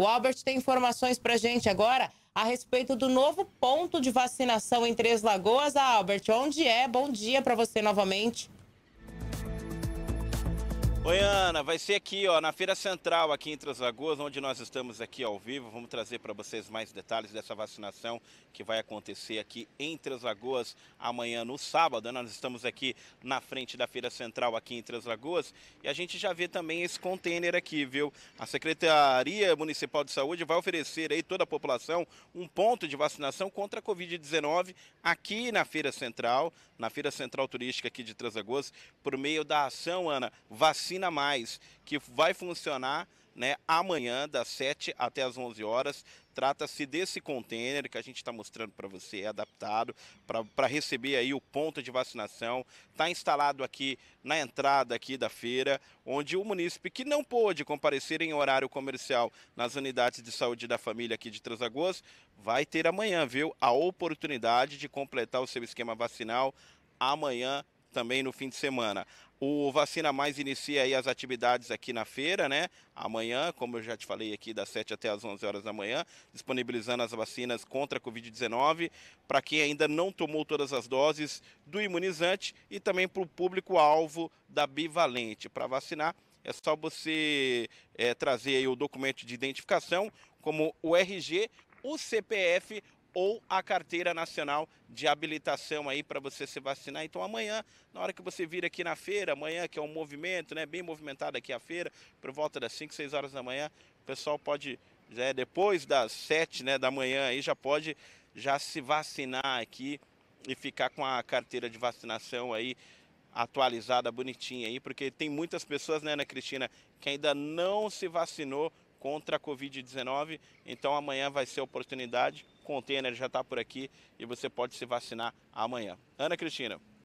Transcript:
O Albert tem informações para gente agora a respeito do novo ponto de vacinação em Três Lagoas. Ah, Albert, onde é? Bom dia para você novamente. Oi, Ana, vai ser aqui, ó, na Feira Central, aqui em Três Lagoas, onde nós estamos aqui ao vivo. Vamos trazer para vocês mais detalhes dessa vacinação que vai acontecer aqui em Três Lagoas amanhã, no sábado. Ana, né? nós estamos aqui na frente da Feira Central, aqui em Três Lagoas, e a gente já vê também esse contêiner aqui, viu? A Secretaria Municipal de Saúde vai oferecer aí toda a população um ponto de vacinação contra a Covid-19 aqui na Feira Central, na Feira Central Turística aqui de Três Lagoas, por meio da ação, Ana, Vacina Ensina Mais, que vai funcionar né, amanhã, das 7 até as 11 horas. Trata-se desse container que a gente está mostrando para você, é adaptado para receber aí o ponto de vacinação. Está instalado aqui na entrada aqui da feira, onde o munícipe que não pôde comparecer em horário comercial nas unidades de saúde da família aqui de Transagoas, vai ter amanhã, viu, a oportunidade de completar o seu esquema vacinal amanhã também no fim de semana. O Vacina Mais inicia aí as atividades aqui na feira, né? Amanhã, como eu já te falei aqui, das 7 até as 11 horas da manhã, disponibilizando as vacinas contra a Covid-19 para quem ainda não tomou todas as doses do imunizante e também para o público-alvo da bivalente. Para vacinar, é só você é, trazer o documento de identificação, como o RG, o CPF ou a carteira nacional de habilitação aí para você se vacinar. Então amanhã, na hora que você vir aqui na feira, amanhã que é um movimento, né, bem movimentado aqui a feira, por volta das 5, 6 horas da manhã, o pessoal pode é, depois das 7, né, da manhã aí já pode já se vacinar aqui e ficar com a carteira de vacinação aí atualizada, bonitinha aí, porque tem muitas pessoas, né, Ana Cristina, que ainda não se vacinou contra a Covid-19. Então amanhã vai ser a oportunidade. O container já está por aqui e você pode se vacinar amanhã. Ana Cristina.